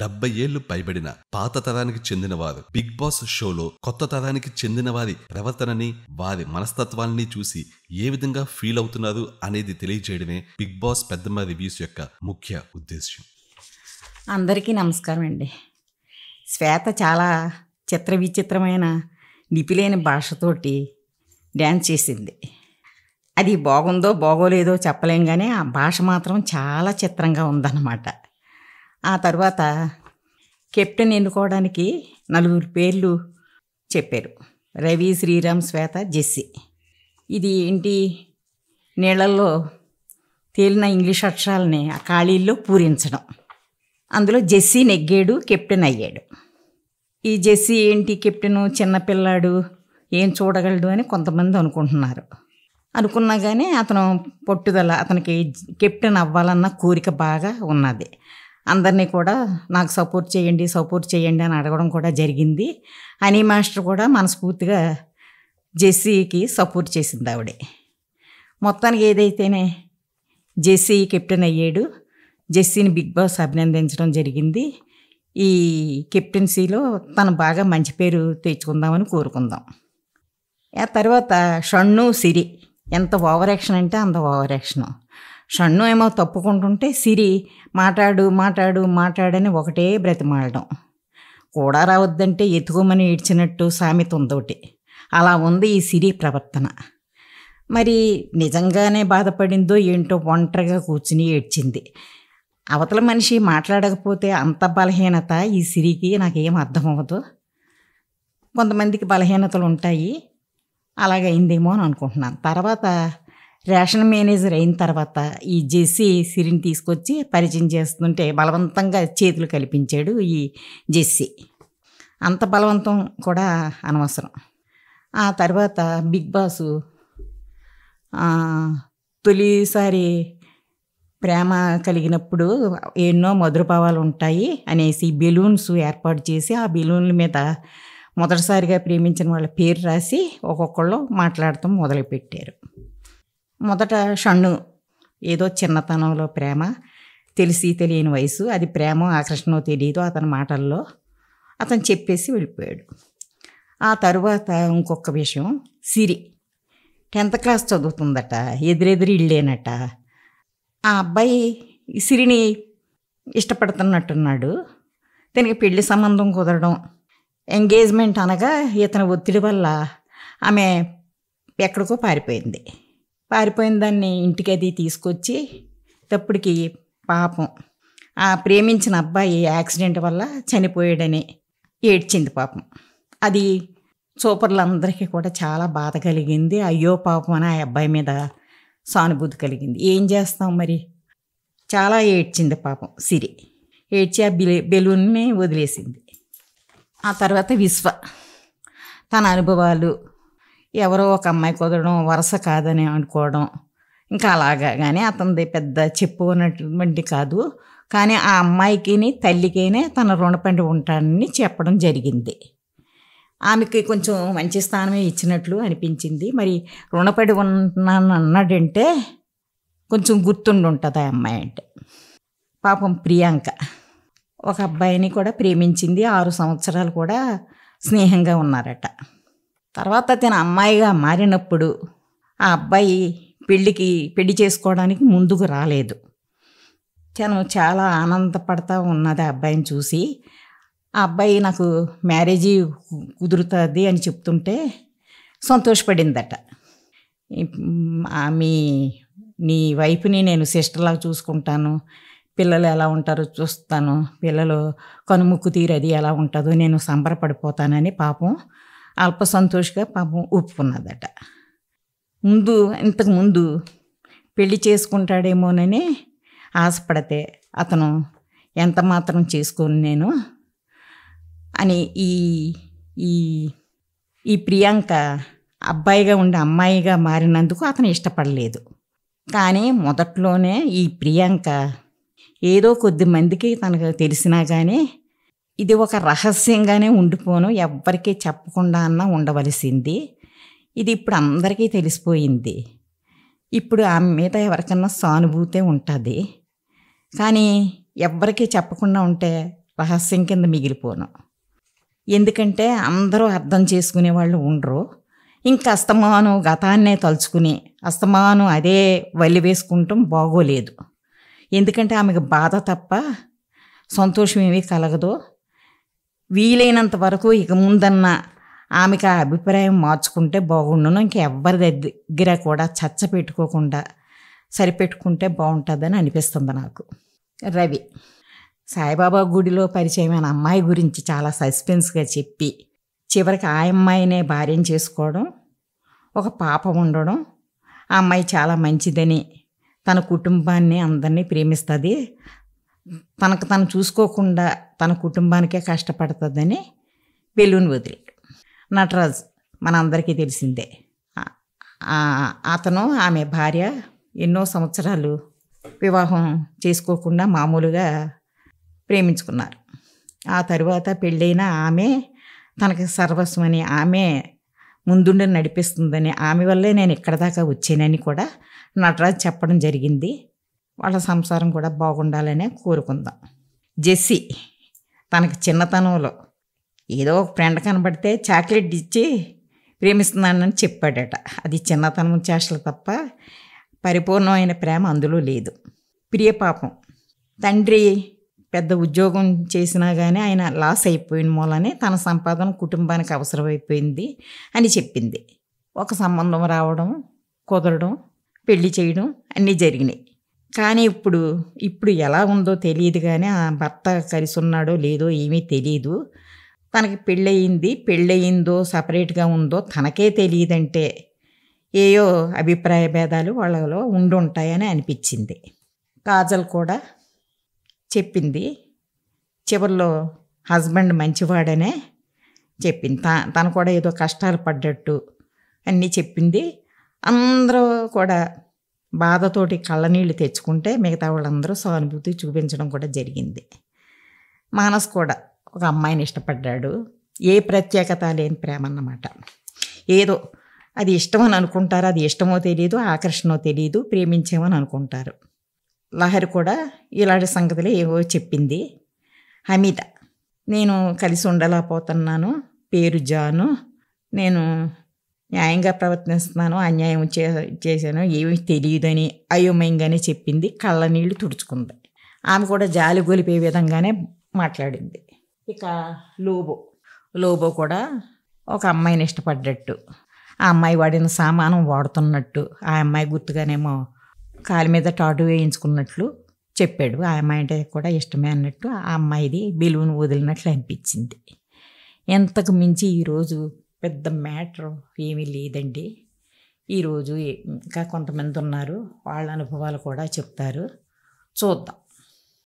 డెబ్బై ఏళ్లు పైబడిన పాత తరానికి చెందినవారు బిగ్ బాస్ షోలో కొత్త తరానికి చెందిన వారి ప్రవర్తనని వారి మనస్తత్వాల్ని చూసి ఏ విధంగా ఫీల్ అవుతున్నారు అనేది తెలియజేయడమే బిగ్ బాస్ పెద్దమ్మ రివ్యూస్ యొక్క ముఖ్య ఉద్దేశ్యం అందరికీ నమస్కారం అండి శ్వేత చాలా చిత్ర విచిత్రమైన నిపిలేని భాషతోటి డ్యాన్స్ చేసింది అది బాగుందో బాగోలేదో చెప్పలేం కానీ ఆ భాష మాత్రం చాలా చిత్రంగా ఉందన్నమాట ఆ తర్వాత కెప్టెన్ ఎన్నుకోవడానికి నలుగురు పేర్లు చెప్పారు రవి శ్రీరామ్ శ్వేత జెస్సి ఇది ఇంటి నీళ్ళల్లో తేలిన ఇంగ్లీష్ అక్షరాలని ఆ ఖాళీల్లో పూరించడం అందులో జెస్సీ నెగ్గాడు కెప్టెన్ అయ్యాడు ఈ జెస్సీ ఏంటి కెప్టెన్ చిన్నపిల్లాడు ఏం చూడగలడు అని కొంతమంది అనుకుంటున్నారు అనుకున్నా కానీ అతను పట్టుదల అతనికి కెప్టెన్ అవ్వాలన్న కోరిక బాగా ఉన్నది అందరినీ కూడా నాకు సపోర్ట్ చేయండి సపోర్ట్ చేయండి అని అడగడం కూడా జరిగింది అనీ మాస్టర్ కూడా మనస్ఫూర్తిగా జెస్సీకి సపోర్ట్ చేసింది ఆవిడే మొత్తానికి ఏదైతేనే జెస్సీ కెప్టెన్ అయ్యాడు జెస్సీని బిగ్ బాస్ అభినందించడం జరిగింది ఈ కెప్టెన్సీలో తను బాగా మంచి పేరు తెచ్చుకుందామని కోరుకుందాం ఆ తర్వాత షన్ను సిరి ఎంత ఓవర్ యాక్షన్ అంటే అంత ఓవర్ యాక్షను షన్ను ఏమో తప్పుకుంటుంటే సిరి మాట్లాడు మాట్లాడు మాట్లాడని ఒకటే బ్రతిమాలడం కూడా రావద్దంటే ఎతుకోమని ఏడ్చినట్టు సామెత ఉందోటి అలా ఉంది ఈ సిరి ప్రవర్తన మరి నిజంగానే బాధపడిందో ఏంటో ఒంటరిగా కూర్చుని ఏడ్చింది అవతల మనిషి మాట్లాడకపోతే అంత బలహీనత ఈ సిరికి నాకేం అర్థమవ్వదు కొంతమందికి బలహీనతలు ఉంటాయి అలాగైందేమో అని అనుకుంటున్నాను తర్వాత రేషన్ మేనేజర్ అయిన తర్వాత ఈ జెస్సీ సిరిని తీసుకొచ్చి పరిచయం చేస్తుంటే బలవంతంగా చేతులు కల్పించాడు ఈ జెస్సీ అంత బలవంతం కూడా అనవసరం ఆ తర్వాత బిగ్ బాసు తొలిసారి ప్రేమ కలిగినప్పుడు ఎన్నో మధురభావాలు ఉంటాయి అనేసి బెలూన్స్ ఏర్పాటు చేసి ఆ బెలూన్ల మీద మొదటిసారిగా ప్రేమించిన వాళ్ళ పేరు రాసి ఒక్కొక్కళ్ళు మాట్లాడటం మొదలుపెట్టారు మొదట షణ్ణు ఏదో చిన్నతనంలో ప్రేమ తెలిసి తెలియని వయసు అది ప్రేమో ఆకర్షణో తెలియదు అతని మాటల్లో అతను చెప్పేసి వెళ్ళిపోయాడు ఆ తరువాత ఇంకొక విషయం సిరి టెన్త్ క్లాస్ చదువుతుందట ఎదురెదురు ఇళ్ళేనట ఆ అబ్బాయి సిరిని ఇష్టపడుతున్నట్టున్నాడు తనకి పెళ్లి సంబంధం కుదరడం ఎంగేజ్మెంట్ అనగా ఇతని ఒత్తిడి వల్ల ఆమె ఎక్కడికో పారిపోయింది పారిపోయిన దాన్ని ఇంటికి అది తీసుకొచ్చి తప్పుడికి పాపం ఆ ప్రేమించిన అబ్బాయి యాక్సిడెంట్ వల్ల చనిపోయాడని ఏడ్చింది పాపం అది సూపర్లందరికీ కూడా చాలా బాధ కలిగింది అయ్యో పాపం అని ఆ అబ్బాయి మీద సానుభూతి కలిగింది ఏం చేస్తాం మరి చాలా ఏడ్చింది పాపం సిరి ఏడ్చి ఆ బెలూ బెలూన్ని వదిలేసింది ఆ తర్వాత విశ్వ తన అనుభవాలు ఎవరో ఒక అమ్మాయి కుదరడం వరుస కాదని అనుకోవడం ఇంకా అలాగా కానీ అతనిది పెద్ద చెప్పుకున్నటువంటి కాదు కానీ ఆ అమ్మాయికిని తల్లికినే తన రుణపండి ఉంటానని చెప్పడం జరిగింది ఆమెకి కొంచెం మంచి స్థానమే ఇచ్చినట్లు అనిపించింది మరి రుణపడి ఉన్నాను అన్నాడంటే కొంచెం గుర్తుండి ఉంటుంది ఆ అమ్మాయి అంటే పాపం ప్రియాంక ఒక అబ్బాయిని కూడా ప్రేమించింది ఆరు సంవత్సరాలు కూడా స్నేహంగా ఉన్నారట తర్వాత తన అమ్మాయిగా మారినప్పుడు ఆ అబ్బాయి పెళ్ళికి పెళ్లి చేసుకోవడానికి ముందుకు రాలేదు తను చాలా ఆనందపడతా ఉన్నది ఆ అబ్బాయిని చూసి ఆ అబ్బాయి నాకు మ్యారేజీ కుదురుతుంది అని చెప్తుంటే సంతోషపడిందట మీ నీ వైఫ్ని నేను సిస్టర్లాగా చూసుకుంటాను పిల్లలు ఎలా ఉంటారో చూస్తాను పిల్లలు కనుముక్కు తీరు అది ఎలా ఉంటుందో నేను సంబరపడిపోతానని పాపం అల్ప సంతోషిగా పాపం ఒప్పుకున్నదట ముందు ఇంతకుముందు పెళ్లి చేసుకుంటాడేమోనని ఆశపడితే అతను ఎంత మాత్రం చేసుకోను నేను అని ఈ ఈ ఈ ప్రియాంక అబ్బాయిగా ఉండే అమ్మాయిగా మారినందుకు అతను ఇష్టపడలేదు కానీ మొదట్లోనే ఈ ప్రియాంక ఏదో కొద్ది మందికి తనకు తెలిసినా కానీ ఇది ఒక రహస్యంగానే ఉండిపోను ఎవ్వరికీ చెప్పకుండా అన్నా ఉండవలసింది ఇది ఇప్పుడు అందరికీ తెలిసిపోయింది ఇప్పుడు ఆ మీద ఎవరికన్నా సానుభూతే ఉంటుంది కానీ ఎవ్వరికీ చెప్పకుండా ఉంటే రహస్యం కింద మిగిలిపోను ఎందుకంటే అందరూ అర్థం చేసుకునే వాళ్ళు ఉండరు ఇంకా అస్తమానం గతాన్నే తలుచుకుని అస్తమానం అదే వల్లి వేసుకుంటాం బాగోలేదు ఎందుకంటే ఆమెకు బాధ తప్ప సంతోషం ఏమీ కలగదు వీలైనంత వరకు ఇక ముందన్న ఆమెకు ఆ అభిప్రాయం మార్చుకుంటే బాగుండును ఇంకెవ్వరి దగ్గర కూడా చచ్చ పెట్టుకోకుండా సరిపెట్టుకుంటే బాగుంటుందని అనిపిస్తుంది నాకు రవి సాయిబాబా గుడిలో పరిచయమైన అమ్మాయి గురించి చాలా సస్పెన్స్గా చెప్పి చివరికి ఆ అమ్మాయినే భార్యం చేసుకోవడం ఒక పాప ఉండడం ఆ అమ్మాయి చాలా మంచిదని తన కుటుంబాన్ని అందరినీ ప్రేమిస్తుంది తనకు తను చూసుకోకుండా తన కుటుంబానికే కష్టపడుతుందని బెలూన్ వదిలేడు నటరాజ్ మనందరికీ తెలిసిందే అతను ఆమె భార్య ఎన్నో సంవత్సరాలు వివాహం చేసుకోకుండా మామూలుగా ప్రేమించుకున్నారు ఆ తరువాత పెళ్ళైన ఆమె తనకి సర్వస్వమని ఆమె ముందుండి నడిపిస్తుందని ఆమె వల్లే నేను ఇక్కడ దాకా వచ్చానని కూడా నటరాజ్ చెప్పడం జరిగింది వాళ్ళ సంసారం కూడా బాగుండాలనే కోరుకుందాం జెస్సి తనకి చిన్నతనంలో ఏదో ఒక ఫ్రెండ్ కనబడితే చాక్లెట్ ఇచ్చి ప్రేమిస్తున్నానని చెప్పాడట అది చిన్నతనం చేష్టలు తప్ప పరిపూర్ణమైన ప్రేమ అందులో లేదు ప్రియ పాపం తండ్రి పెద్ద ఉద్యోగం చేసినా కానీ ఆయన లాస్ అయిపోయిన మూలనే తన సంపాదన కుటుంబానికి అవసరమైపోయింది అని చెప్పింది ఒక సంబంధం రావడం కుదరడం పెళ్లి చేయడం అన్నీ జరిగినాయి కానీ ఇప్పుడు ఇప్పుడు ఎలా ఉందో తెలియదు కానీ ఆ భర్త కలిసి ఉన్నాడో లేదో ఏమీ తెలియదు తనకి పెళ్ళయింది పెళ్ళయిందో సపరేట్గా ఉందో తనకే తెలియదంటే ఏయో అభిప్రాయ భేదాలు వాళ్ళలో ఉండుంటాయని అనిపించింది కాజల్ కూడా చెప్పింది చివరిలో హస్బెండ్ మంచివాడనే చెప్పింది త తను కూడా ఏదో కష్టాలు పడ్డట్టు అన్నీ చెప్పింది అందరూ కూడా బాధతోటి కళ్ళనీళ్ళు తెచ్చుకుంటే మిగతా వాళ్ళందరూ సానుభూతి చూపించడం కూడా జరిగింది మానస్ కూడా ఒక అమ్మాయిని ఇష్టపడ్డాడు ఏ ప్రత్యేకత లేని ప్రేమ అన్నమాట ఏదో అది ఇష్టం అని అనుకుంటారు అది ఇష్టమో తెలియదు ఆకర్షణో తెలియదు ప్రేమించేమని అనుకుంటారు లహరి కూడా ఇలాంటి సంగతులు ఏవో చెప్పింది హమీద నేను కలిసి ఉండలేకపోతున్నాను పేరు జాను నేను న్యాయంగా ప్రవర్తిస్తున్నాను అన్యాయం చే చేశాను ఏమీ తెలియదని అయోమయంగానే చెప్పింది కళ్ళ నీళ్లు తుడుచుకుంది ఆమె కూడా జాలి గొలిపే విధంగానే మాట్లాడింది ఇక లోబో లోబో కూడా ఒక అమ్మాయిని ఇష్టపడ్డట్టు ఆ అమ్మాయి వాడిన సామానం వాడుతున్నట్టు ఆ అమ్మాయి గుర్తుగానేమో కాలి మీద టాటు వేయించుకున్నట్లు చెప్పాడు ఆ అమ్మాయి అంటే కూడా ఇష్టమే అన్నట్టు ఆ అమ్మాయిది బెలూన్ వదిలినట్లు అనిపించింది ఎంతకు మించి ఈరోజు పెద్ద మ్యాటర్ ఏమీ లేదండి ఈరోజు ఇంకా కొంతమంది ఉన్నారు వాళ్ళ అనుభవాలు కూడా చెప్తారు చూద్దాం